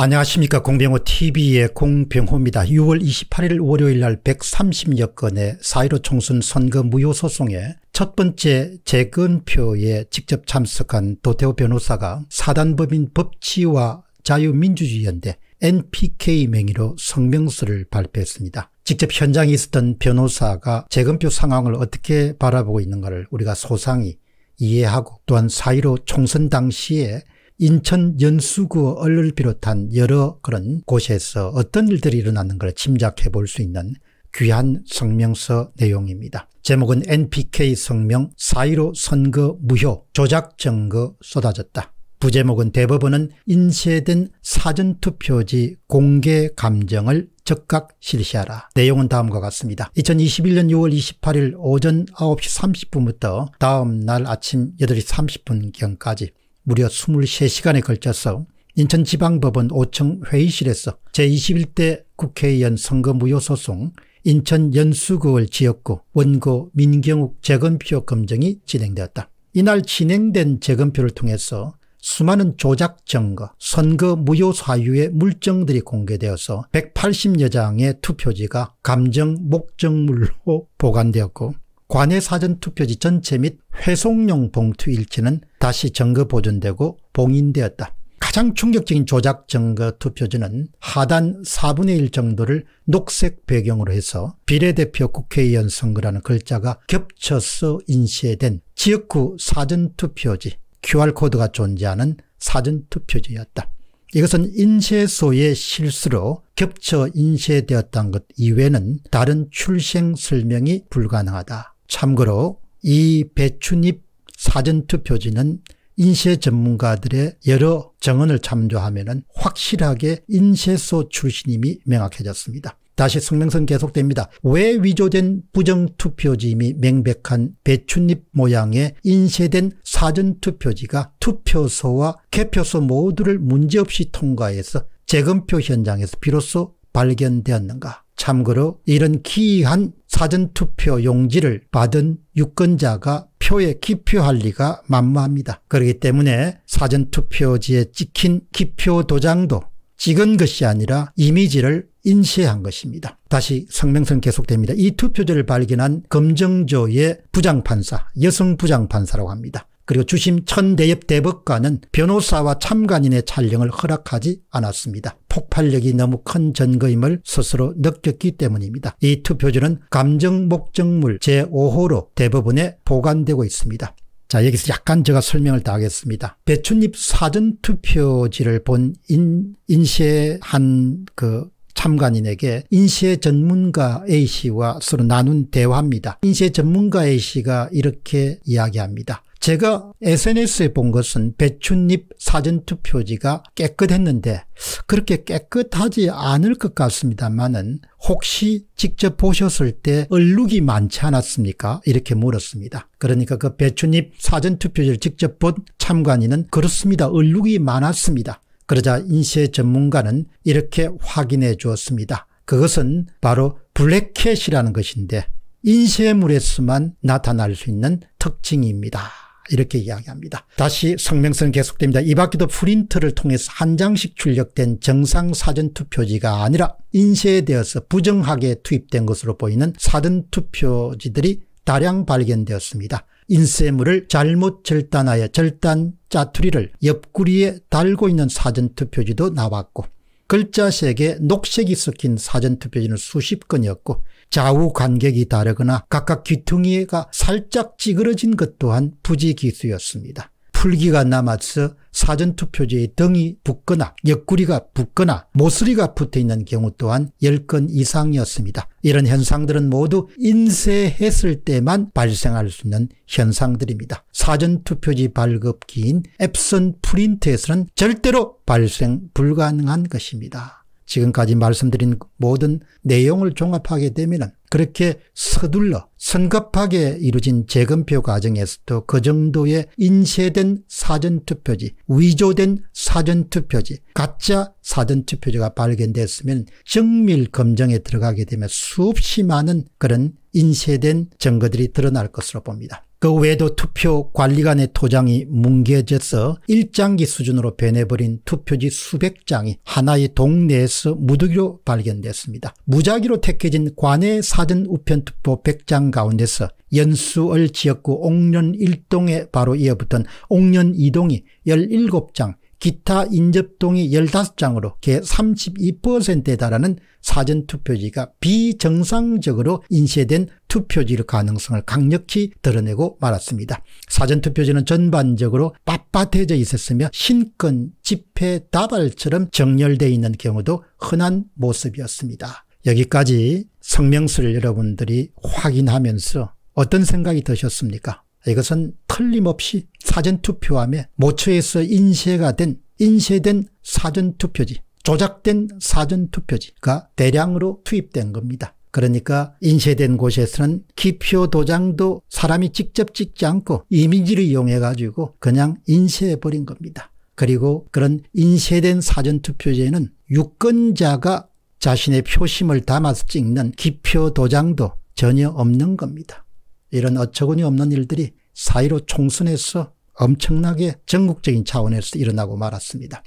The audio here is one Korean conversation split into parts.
안녕하십니까 공병호 tv의 공병호입니다. 6월 28일 월요일 날 130여 건의 4.15 총선 선거 무효 소송에 첫 번째 재건표에 직접 참석한 도태호 변호사가 사단법인 법치와 자유민주주의연대 NPK 명의로 성명서를 발표했습니다. 직접 현장에 있었던 변호사가 재검표 상황을 어떻게 바라보고 있는가를 우리가 소상히 이해하고 또한 4.15 총선 당시에 인천 연수구 을을 비롯한 여러 그런 곳에서 어떤 일들이 일어났는가를 짐작해 볼 수 있는 귀한 성명서 내용입니다. 제목은 NPK 성명 사이로 선거 무효 조작 증거 쏟아졌다. 부제목은 대법원은 인쇄된 사전투표지 공개 감정을 적각 실시하라. 내용은 다음과 같습니다. 2021년 6월 28일 오전 9시 30분부터 다음 날 아침 8시 30분경까지 무려 23시간에 걸쳐서 인천지방법원 5층 회의실에서 제21대 국회의원 선거 무효 소송 인천 연수구월 지역구 원고 민경욱 재검표 검증이 진행되었다. 이날 진행된 재검표를 통해서 수많은 조작 증거, 선거 무효 사유의 물증들이 공개되어서 180여 장의 투표지가 감정 목적물로 보관되었고 관외 사전투표지 전체 및 회송용 봉투 일치는 다시 증거 보존되고 봉인되었다. 가장 충격적인 조작 증거 투표지는 하단 4분의 1 정도를 녹색 배경으로 해서 비례대표 국회의원 선거라는 글자가 겹쳐서 인쇄된 지역구 사전투표지 QR코드가 존재하는 사전투표지였다. 이것은 인쇄소의 실수로 겹쳐 인쇄되었다는 것 이외에는 다른 출생 설명이 불가능하다. 참고로 이배춧잎 사전투표지는 인쇄 전문가들의 여러 정언을 참조하면 확실하게 인쇄소 출신임이 명확해졌습니다. 다시 성명선 계속됩니다. 왜 위조된 부정투표지임이 명백한 배춧잎 모양의 인쇄된 사전투표지가 투표소와 개표소 모두를 문제없이 통과해서 재검표 현장에서 비로소 발견되었는가. 참고로 이런 기이한 사전투표 용지를 받은 유권자가 표에 기표할 리가 만무합니다. 그렇기 때문에 사전투표지에 찍힌 기표 도장도 찍은 것이 아니라 이미지를 인쇄한 것입니다. 다시 성명서는 계속됩니다. 이 투표지를 발견한 검정조의 부장판사 여성 부장판사라고 합니다. 그리고 주심 천대엽 대법관은 변호사와 참관인의 촬영을 허락하지 않았습니다. 폭발력이 너무 큰 전거임을 스스로 느꼈기 때문입니다. 이 투표지는 감정목적물 제5호로 대법원에 보관되고 있습니다. 자 여기서 약간 제가 설명을 다 하겠습니다. 배춧잎 사전투표지를 본 인, 인쇄한 그 참관인에게 인쇄 전문가 A씨와 서로 나눈 대화입니다. 인쇄 전문가 A씨가 이렇게 이야기합니다. 제가 SNS에 본 것은 배춧잎 사전투표지가 깨끗했는데 그렇게 깨끗하지 않을 것 같습니다만은 혹시 직접 보셨을 때 얼룩이 많지 않았습니까? 이렇게 물었습니다. 그러니까 그 배춧잎 사전투표지를 직접 본 참관인은 그렇습니다. 얼룩이 많았습니다. 그러자 인쇄 전문가는 이렇게 확인해 주었습니다. 그것은 바로 블랙캣이라는 것인데 인쇄물에서만 나타날 수 있는 특징입니다. 이렇게 이야기합니다. 다시 성명서는 계속됩니다. 이 밖에도 프린트를 통해서 한 장씩 출력된 정상 사전투표지가 아니라 인쇄되어서 부정하게 투입된 것으로 보이는 사전투표지들이 다량 발견되었습니다. 인쇄물을 잘못 절단하여 절단 짜투리를 옆구리에 달고 있는 사전투표지도 나왔고 글자색에 녹색이 섞인 사전투표지는 수십 건이었고 좌우 간격이 다르거나 각각 귀퉁이가 살짝 찌그러진 것 또한 부지기수였습니다. 풀기가 남아서 사전투표지의 등이 붙거나 옆구리가 붙거나 모서리가 붙어있는 경우 또한 10건 이상이었습니다. 이런 현상들은 모두 인쇄했을 때만 발생할 수 있는 현상들입니다. 사전투표지 발급기인 앱선 프린트에서는 절대로 발생 불가능한 것입니다. 지금까지 말씀드린 모든 내용을 종합하게 되면 그렇게 서둘러 성급하게 이루어진 재검표 과정에서도 그 정도의 인쇄된 사전투표지, 위조된 사전투표지, 가짜 사전투표지가 발견됐으면 정밀 검증에 들어가게 되면 수없이 많은 그런 인쇄된 증거들이 드러날 것으로 봅니다. 그 외에도 투표 관리관의 토장이 뭉개져서 일장기 수준으로 변해버린 투표지 수백 장이 하나의 동네에서 무더기로 발견됐습니다. 무작위로 택해진 관내 사전 우편투표 100장 가운데서 연수을 지역구 옥년 1동에 바로 이어붙은 옥년 2동이 17장 기타 인접동이 15장으로 개 32%에 달하는 사전투표지가 비정상적으로 인쇄된 투표지일 가능성을 강력히 드러내고 말았습니다. 사전투표지는 전반적으로 빳빳해져 있었으며 신권, 집회, 다발처럼 정렬되어 있는 경우도 흔한 모습이었습니다. 여기까지 성명서를 여러분들이 확인하면서 어떤 생각이 드셨습니까? 이것은 틀림없이 사전투표함에 모처에서 인쇄가 된 인쇄된 사전투표지 조작된 사전투표지가 대량으로 투입된 겁니다. 그러니까 인쇄된 곳에서는 기표 도장도 사람이 직접 찍지 않고 이미지를 이용해 가지고 그냥 인쇄해 버린 겁니다. 그리고 그런 인쇄된 사전투표지에는 유권자가 자신의 표심을 담아서 찍는 기표 도장도 전혀 없는 겁니다. 이런 어처구니 없는 일들이 사이로 총선에서 엄청나게 전국적인 차원에서 일어나고 말았습니다.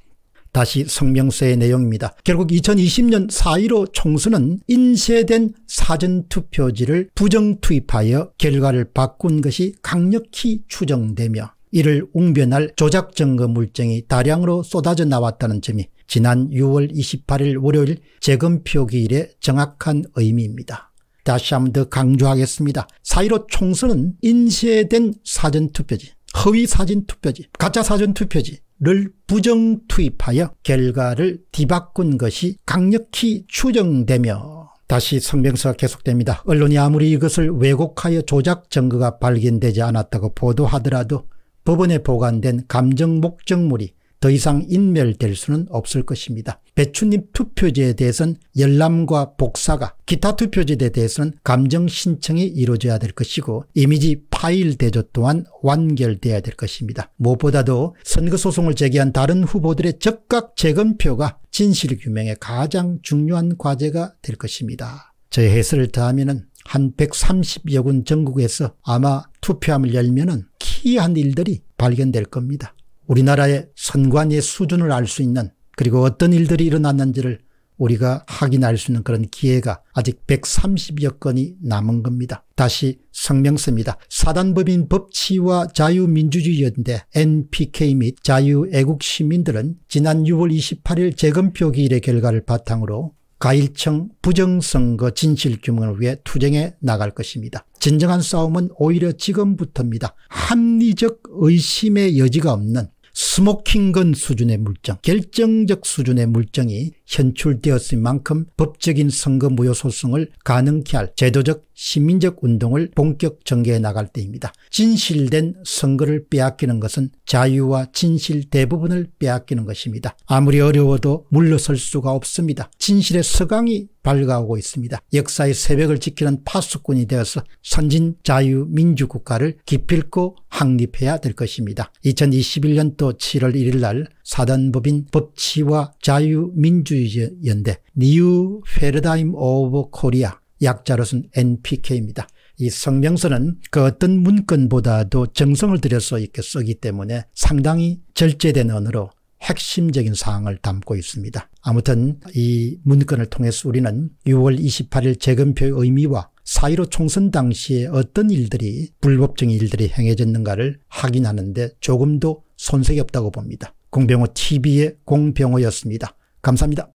다시 성명서의 내용입니다. 결국 2020년 4.15 총선은 인쇄된 사전투표지를 부정투입하여 결과를 바꾼 것이 강력히 추정되며 이를 웅변할 조작증거 물증이 다량으로 쏟아져 나왔다는 점이 지난 6월 28일 월요일 재검표 기일의 정확한 의미입니다. 다시 한번 더 강조하겠습니다. 4.15 총선은 인쇄된 사전투표지, 허위 사진투표지, 가짜 사전투표지를 부정 투입하여 결과를 뒤바꾼 것이 강력히 추정되며 다시 성명서가 계속됩니다. 언론이 아무리 이것을 왜곡하여 조작 증거가 발견되지 않았다고 보도하더라도 법원에 보관된 감정 목적물이 더 이상 인멸될 수는 없을 것입니다. 배추잎 투표제에 대해서는 열람과 복사가 기타 투표제에 대해서는 감정 신청이 이루어져야 될 것이고 이미지 파일 대조 또한 완결돼야 될 것입니다. 무엇보다도 선거 소송을 제기한 다른 후보들의 적각 재검표가 진실 규명의 가장 중요한 과제가 될 것입니다. 저의 해설을 더하면 한 130여군 전국에서 아마 투표함을 열면 은 기이한 일들이 발견될 겁니다. 우리나라의 선관위의 수준을 알 수 있는 그리고 어떤 일들이 일어났는지를 우리가 확인할 수 있는 그런 기회가 아직 130여 건이 남은 겁니다. 다시 성명서입니다. 사단법인 법치와 자유민주주의연대 NPK 및 자유애국시민들은 지난 6월 28일 재검표 기일의 결과를 바탕으로 가일청 부정선거 진실규명을 위해 투쟁해 나갈 것입니다. 진정한 싸움은 오히려 지금부터입니다. 합리적 의심의 여지가 없는 스모킹건 수준의 물정 결정적 수준의 물정이 현출되었을 만큼 법적인 선거 무효 소송을 가능케 할 제도적 시민적 운동을 본격 전개해 나갈 때입니다. 진실된 선거를 빼앗기는 것은 자유와 진실 대부분을 빼앗기는 것입니다. 아무리 어려워도 물러설 수가 없습니다. 진실의 서강이 밝아오고 있습니다. 역사의 새벽을 지키는 파수꾼이 되어서 선진 자유민주국가를 기필코 확립해야 될 것입니다. 2021년도 7월 1일 날 사단법인 법치와 자유민주연대 New Paradigm of Korea 약자로 쓴 NPK입니다. 이 성명서는 그 어떤 문건보다도 정성을 들여서 이렇게 쓰기 때문에 상당히 절제된 언어로 핵심적인 사항을 담고 있습니다. 아무튼 이 문건을 통해서 우리는 6월 28일 재검표의 의미와 사이로 총선 당시에 어떤 일들이 불법적인 일들이 행해졌는가를 확인하는데 조금도 손색이 없다고 봅니다. 공병호 TV의 공병호였습니다. 감사합니다.